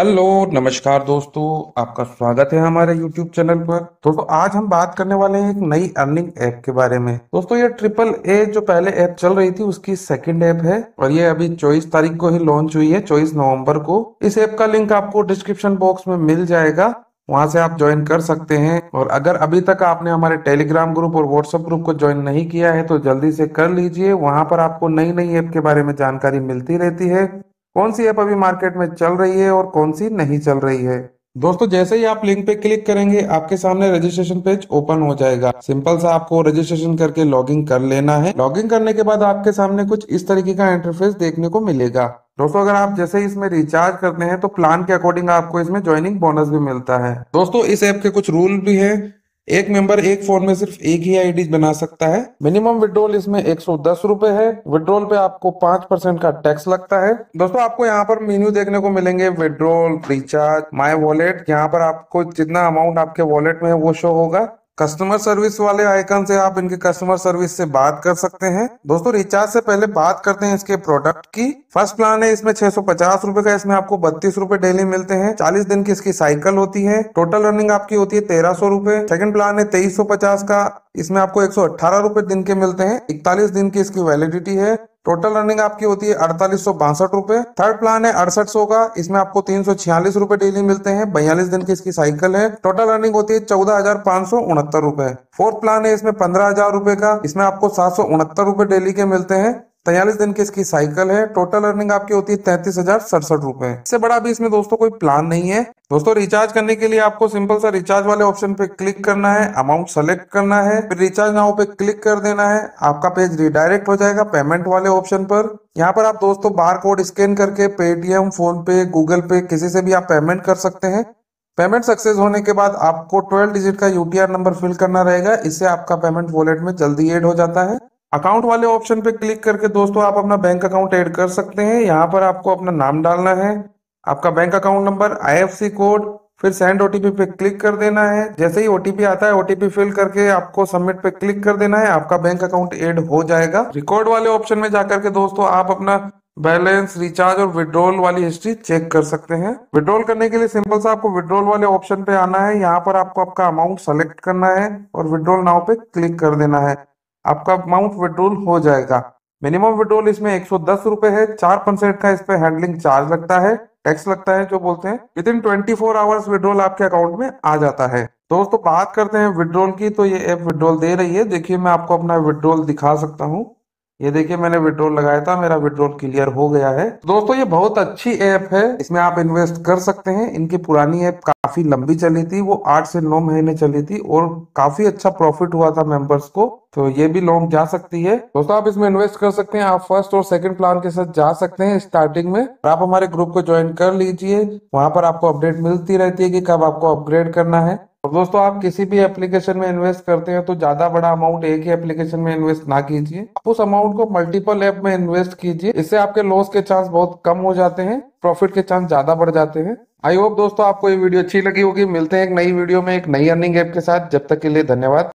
hello नमस्कार दोस्तों आपका स्वागत है हमारे यूट्यूब चैनल पर दोस्तों आज हम बात करने वाले हैं एक नई अर्निंग ऐप के बारे में दोस्तों ये ट्रिपल ए जो पहले ऐप चल रही थी उसकी सेकंड ऐप है और ये अभी चौबीस तारीख को ही लॉन्च हुई है चौबीस नवंबर को इस ऐप का लिंक आपको डिस्क्रिप्शन बॉक्स में मिल जाएगा वहां से आप ज्वाइन कर सकते हैं और अगर अभी तक आपने हमारे टेलीग्राम ग्रुप और व्हाट्सएप ग्रुप को ज्वाइन नहीं किया है तो जल्दी से कर लीजिए वहां पर आपको नई नई ऐप के बारे में जानकारी मिलती रहती है कौन सी ऐप अभी मार्केट में चल रही है और कौन सी नहीं चल रही है दोस्तों जैसे ही आप लिंक पे क्लिक करेंगे आपके सामने रजिस्ट्रेशन पेज ओपन हो जाएगा सिंपल सा आपको रजिस्ट्रेशन करके लॉगिन कर लेना है लॉगिन करने के बाद आपके सामने कुछ इस तरीके का इंटरफेस देखने को मिलेगा दोस्तों अगर आप जैसे ही इसमें रिचार्ज करते हैं तो प्लान के अकॉर्डिंग आपको इसमें ज्वाइनिंग बोनस भी मिलता है दोस्तों इस ऐप के कुछ रूल भी है एक मेंबर एक फोन में सिर्फ एक ही आईडी बना सकता है मिनिमम विड्रॉल इसमें एक सौ दस रुपए है विड्रोल पे आपको पांच परसेंट का टैक्स लगता है दोस्तों आपको यहाँ पर मेन्यू देखने को मिलेंगे विड्रॉल रिचार्ज माई वॉलेट यहाँ पर आपको जितना अमाउंट आपके वॉलेट में है वो शो होगा कस्टमर सर्विस वाले आइकन से आप इनके कस्टमर सर्विस से बात कर सकते हैं दोस्तों रिचार्ज से पहले बात करते हैं इसके प्रोडक्ट की फर्स्ट प्लान है इसमें छह सौ पचास रूपए का इसमें आपको बत्तीस रूपए डेली मिलते हैं चालीस दिन की इसकी साइकिल होती है टोटल रनिंग आपकी होती है तेरह सौ रूपए सेकंड प्लान है तेईस सौ पचास का इसमें आपको एक सौ अट्ठारह रूपए दिन के मिलते हैं इकतालीस दिन की इसकी वैलिडिटी है टोटल रनिंग आपकी होती है अड़तालीस सौ बासठ रुपए थर्ड प्लान है अड़सठ सौ का इसमें आपको तीन सौ छियालीस रुपए डेली मिलते हैं बयालीस दिन की इसकी साइकिल है टोटल रनिंग होती है चौदह हजार पांच सौ उनहत्तर रुपए फोर्थ प्लान है इसमें पंद्रह हजार रुपए का इसमें आपको सात सौ उनहत्तर रुपए डेली के मिलते हैं तैयलीस दिन की इसकी साइकिल है टोटल अर्निंग आपकी होती है तैतीस हजार सड़सठ रूपए इससे बड़ा भी इसमें दोस्तों कोई प्लान नहीं है दोस्तों रिचार्ज करने के लिए आपको सिंपल सा रिचार्ज वाले ऑप्शन पे क्लिक करना है अमाउंट सेलेक्ट करना है फिर रिचार्ज नाउ पे क्लिक कर देना है आपका पेज रिडायरेक्ट हो जाएगा पेमेंट वाले ऑप्शन पर यहाँ पर आप दोस्तों बार कोड स्कैन करके पेटीएम फोन पे गूगल पे किसी से भी आप पेमेंट कर सकते हैं पेमेंट सक्सेस होने के बाद आपको ट्वेल्व डिजिट का यूटीआर नंबर फिल करना रहेगा इससे आपका पेमेंट वॉलेट में जल्दी एड हो जाता है अकाउंट वाले ऑप्शन पे क्लिक करके दोस्तों आप अपना बैंक अकाउंट ऐड कर सकते हैं यहाँ पर आपको अपना नाम डालना है आपका bank account number IFC code फिर सेंड ओटीपी पे क्लिक कर देना है जैसे ही ओटीपी आता है ओटीपी फिल करके आपको सबमिट पे क्लिक कर देना है आपका बैंक अकाउंट ऐड हो जाएगा रिकॉर्ड वाले ऑप्शन में जाकर के दोस्तों आप अपना बैलेंस रिचार्ज और विड्रॉल वाली हिस्ट्री चेक कर सकते हैं विड्रॉल करने के लिए सिंपल सा आपको विड्रॉल वाले ऑप्शन पे आना है यहाँ पर आपको आपका अमाउंट सेलेक्ट करना है और विड्रॉल नाउ पे क्लिक कर देना है आपका अमाउंट विड्रोल हो जाएगा मिनिमम विड्रोल इसमें एक सौ दस है चार परसेंट का इस पे हैंडलिंग चार्ज लगता है टैक्स लगता है जो बोलते हैं within twenty four hours withdrawal आपके अकाउंट में आ जाता है दोस्तों बात करते हैं विड्रोल की तो ये ऐप विड्रोल दे रही है देखिए मैं आपको अपना विड्रोल दिखा सकता हूँ ये देखिए मैंने विड्रोल लगाया था मेरा विड्रोल क्लियर हो गया है तो दोस्तों ये बहुत अच्छी ऐप है इसमें आप इन्वेस्ट कर सकते हैं इनकी पुरानी ऐप काफी लंबी चली थी वो आठ से नौ महीने चली थी और काफी अच्छा प्रॉफिट हुआ था मेंबर्स को तो ये भी लॉन्ग जा सकती है दोस्तों आप इसमें इन्वेस्ट कर सकते हैं आप फर्स्ट और सेकंड प्लान के साथ जा सकते हैं स्टार्टिंग में आप हमारे ग्रुप को ज्वाइन कर लीजिए वहां पर आपको अपडेट मिलती रहती है कि कब आपको अपग्रेड करना है और दोस्तों आप किसी भी एप्लीकेशन में इन्वेस्ट करते हैं तो ज्यादा बड़ा अमाउंट एक ही एप्लीकेशन में इन्वेस्ट ना कीजिए आप उस अमाउंट को मल्टीपल ऐप में इन्वेस्ट कीजिए इससे आपके लॉस के चांस बहुत कम हो जाते हैं प्रॉफिट के चांस ज्यादा बढ़ जाते हैं आई होप दोस्तों आपको ये वीडियो अच्छी लगी होगी मिलते हैं एक नई वीडियो में एक नई अर्निंग ऐप के साथ जब तक के लिए धन्यवाद